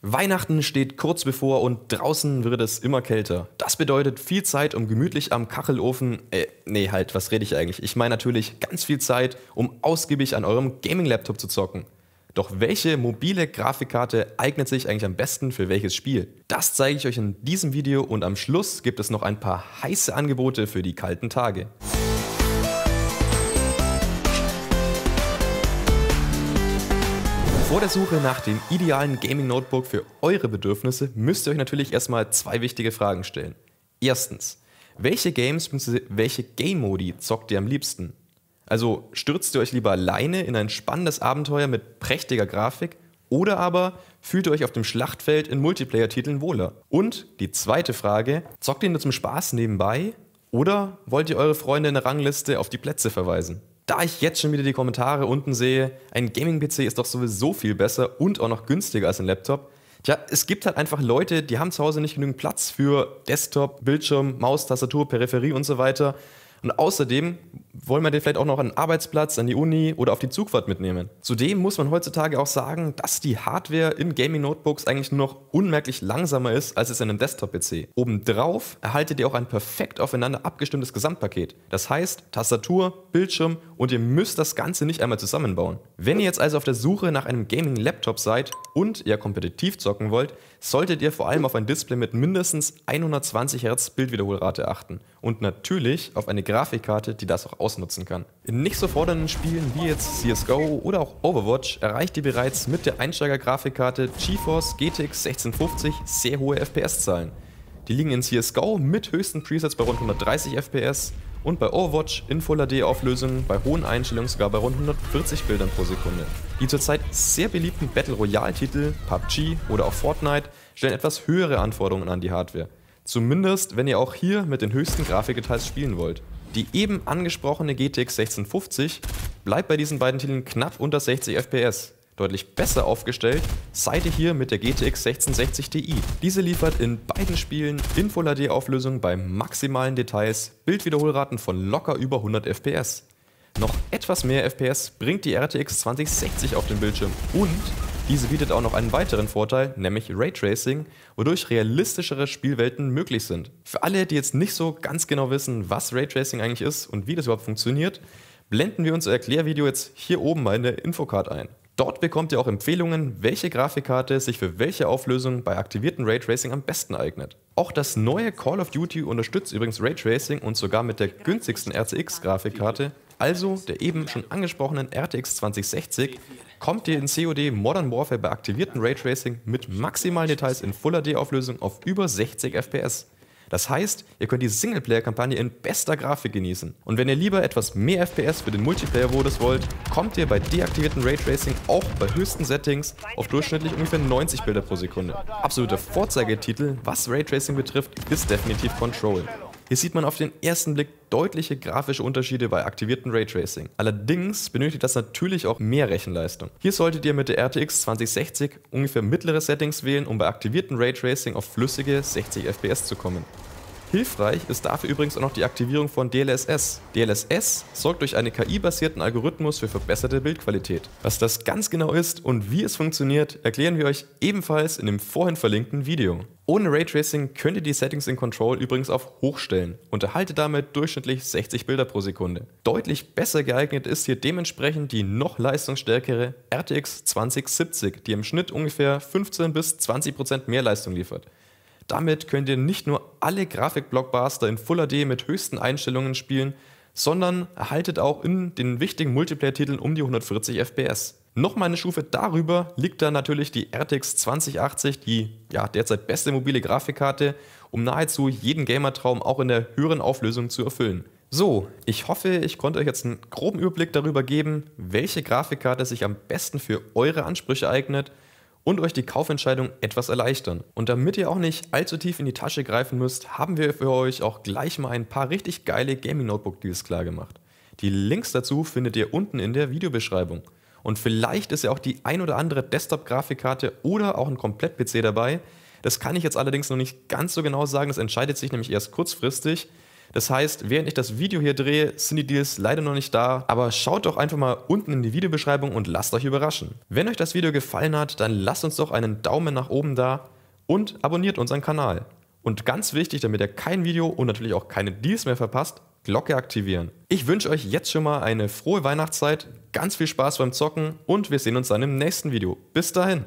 Weihnachten steht kurz bevor und draußen wird es immer kälter. Das bedeutet viel Zeit, um gemütlich am Kachelofen. Äh, nee, halt, was rede ich eigentlich? Ich meine natürlich ganz viel Zeit, um ausgiebig an eurem Gaming-Laptop zu zocken. Doch welche mobile Grafikkarte eignet sich eigentlich am besten für welches Spiel? Das zeige ich euch in diesem Video und am Schluss gibt es noch ein paar heiße Angebote für die kalten Tage. Vor der Suche nach dem idealen Gaming-Notebook für eure Bedürfnisse müsst ihr euch natürlich erstmal zwei wichtige Fragen stellen. Erstens, welche Games bzw. welche Game-Modi zockt ihr am liebsten? Also stürzt ihr euch lieber alleine in ein spannendes Abenteuer mit prächtiger Grafik oder aber fühlt ihr euch auf dem Schlachtfeld in Multiplayer-Titeln wohler? Und die zweite Frage, zockt ihr nur zum Spaß nebenbei oder wollt ihr eure Freunde in der Rangliste auf die Plätze verweisen? Da ich jetzt schon wieder die Kommentare unten sehe, ein Gaming-PC ist doch sowieso viel besser und auch noch günstiger als ein Laptop. Tja, es gibt halt einfach Leute, die haben zu Hause nicht genügend Platz für Desktop, Bildschirm, Maus, Tastatur, Peripherie und so weiter. Und außerdem wollen wir den vielleicht auch noch an den Arbeitsplatz, an die Uni oder auf die Zugfahrt mitnehmen. Zudem muss man heutzutage auch sagen, dass die Hardware in Gaming-Notebooks eigentlich nur noch unmerklich langsamer ist, als es in einem Desktop-PC. Obendrauf erhaltet ihr auch ein perfekt aufeinander abgestimmtes Gesamtpaket. Das heißt, Tastatur, Bildschirm und ihr müsst das Ganze nicht einmal zusammenbauen. Wenn ihr jetzt also auf der Suche nach einem Gaming-Laptop seid und ihr kompetitiv zocken wollt, solltet ihr vor allem auf ein Display mit mindestens 120 Hz Bildwiederholrate achten und natürlich auf eine Grafikkarte, die das auch ausnutzen kann. In nicht so fordernden Spielen wie jetzt CSGO oder auch Overwatch erreicht ihr bereits mit der Einsteiger-Grafikkarte GeForce GTX 1650 sehr hohe FPS-Zahlen. Die liegen in CSGO mit höchsten Presets bei rund 130 FPS und bei Overwatch in Full HD Auflösung bei hohen Einstellungen sogar bei rund 140 Bildern pro Sekunde. Die zurzeit sehr beliebten Battle Royale Titel, PUBG oder auch Fortnite stellen etwas höhere Anforderungen an die Hardware. Zumindest, wenn ihr auch hier mit den höchsten Grafikdetails spielen wollt. Die eben angesprochene GTX 1650 bleibt bei diesen beiden Titeln knapp unter 60 FPS. Deutlich besser aufgestellt seid ihr hier mit der GTX 1660 Ti. Diese liefert in beiden Spielen in Full HD Auflösung bei maximalen Details Bildwiederholraten von locker über 100 FPS. Noch etwas mehr FPS bringt die RTX 2060 auf den Bildschirm und diese bietet auch noch einen weiteren Vorteil, nämlich Raytracing, wodurch realistischere Spielwelten möglich sind. Für alle, die jetzt nicht so ganz genau wissen, was Raytracing eigentlich ist und wie das überhaupt funktioniert, blenden wir unser Erklärvideo jetzt hier oben mal in der Infocard ein. Dort bekommt ihr auch Empfehlungen, welche Grafikkarte sich für welche Auflösung bei aktivierten Raytracing am besten eignet. Auch das neue Call of Duty unterstützt übrigens Raytracing und sogar mit der günstigsten rcx grafikkarte also der eben schon angesprochenen RTX 2060, kommt ihr in COD Modern Warfare bei aktiviertem Raytracing mit maximalen Details in Full HD-Auflösung auf über 60 FPS. Das heißt, ihr könnt die Singleplayer-Kampagne in bester Grafik genießen. Und wenn ihr lieber etwas mehr FPS für den Multiplayer-Modus wollt, kommt ihr bei deaktiviertem Raytracing auch bei höchsten Settings auf durchschnittlich ungefähr 90 Bilder pro Sekunde. Absoluter Vorzeigetitel, was Raytracing betrifft, ist definitiv Control. Hier sieht man auf den ersten Blick deutliche grafische Unterschiede bei aktiviertem Raytracing. Allerdings benötigt das natürlich auch mehr Rechenleistung. Hier solltet ihr mit der RTX 2060 ungefähr mittlere Settings wählen, um bei aktiviertem Raytracing auf flüssige 60 FPS zu kommen. Hilfreich ist dafür übrigens auch noch die Aktivierung von DLSS. DLSS sorgt durch einen KI-basierten Algorithmus für verbesserte Bildqualität. Was das ganz genau ist und wie es funktioniert, erklären wir euch ebenfalls in dem vorhin verlinkten Video. Ohne Raytracing könnt ihr die Settings in Control übrigens auf hoch stellen und erhaltet damit durchschnittlich 60 Bilder pro Sekunde. Deutlich besser geeignet ist hier dementsprechend die noch leistungsstärkere RTX 2070, die im Schnitt ungefähr 15 bis 20% Prozent mehr Leistung liefert. Damit könnt ihr nicht nur alle Grafikblockbuster in Full HD mit höchsten Einstellungen spielen, sondern erhaltet auch in den wichtigen Multiplayer-Titeln um die 140 FPS. Nochmal eine Stufe darüber liegt dann natürlich die RTX 2080, die ja, derzeit beste mobile Grafikkarte, um nahezu jeden Gamertraum auch in der höheren Auflösung zu erfüllen. So, ich hoffe, ich konnte euch jetzt einen groben Überblick darüber geben, welche Grafikkarte sich am besten für eure Ansprüche eignet und euch die Kaufentscheidung etwas erleichtern. Und damit ihr auch nicht allzu tief in die Tasche greifen müsst, haben wir für euch auch gleich mal ein paar richtig geile Gaming Notebook Deals klargemacht. Die Links dazu findet ihr unten in der Videobeschreibung. Und vielleicht ist ja auch die ein oder andere Desktop-Grafikkarte oder auch ein Komplett-PC dabei. Das kann ich jetzt allerdings noch nicht ganz so genau sagen. Das entscheidet sich nämlich erst kurzfristig. Das heißt, während ich das Video hier drehe, sind die Deals leider noch nicht da, aber schaut doch einfach mal unten in die Videobeschreibung und lasst euch überraschen. Wenn euch das Video gefallen hat, dann lasst uns doch einen Daumen nach oben da und abonniert unseren Kanal. Und ganz wichtig, damit ihr kein Video und natürlich auch keine Deals mehr verpasst, Glocke aktivieren. Ich wünsche euch jetzt schon mal eine frohe Weihnachtszeit, ganz viel Spaß beim Zocken und wir sehen uns dann im nächsten Video. Bis dahin!